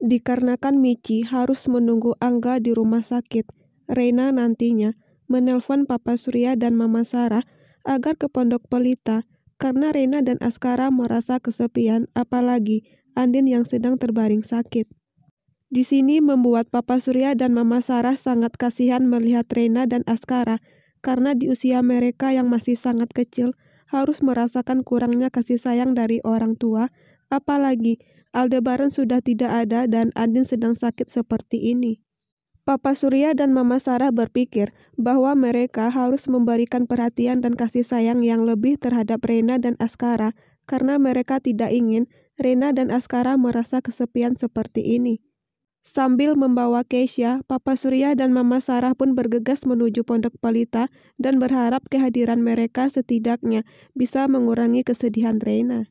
Dikarenakan Michi harus menunggu Angga di rumah sakit, Reina nantinya menelpon Papa Surya dan Mama Sarah agar ke Pondok Pelita karena Reina dan Askara merasa kesepian apalagi Andin yang sedang terbaring sakit. Di sini membuat Papa Surya dan Mama Sarah sangat kasihan melihat Reina dan Askara karena di usia mereka yang masih sangat kecil harus merasakan kurangnya kasih sayang dari orang tua apalagi Aldebaran sudah tidak ada dan Andin sedang sakit seperti ini. Papa Surya dan Mama Sarah berpikir bahwa mereka harus memberikan perhatian dan kasih sayang yang lebih terhadap Rena dan Askara karena mereka tidak ingin Rena dan Askara merasa kesepian seperti ini. Sambil membawa Keisha, Papa Surya dan Mama Sarah pun bergegas menuju Pondok Pelita dan berharap kehadiran mereka setidaknya bisa mengurangi kesedihan Rena.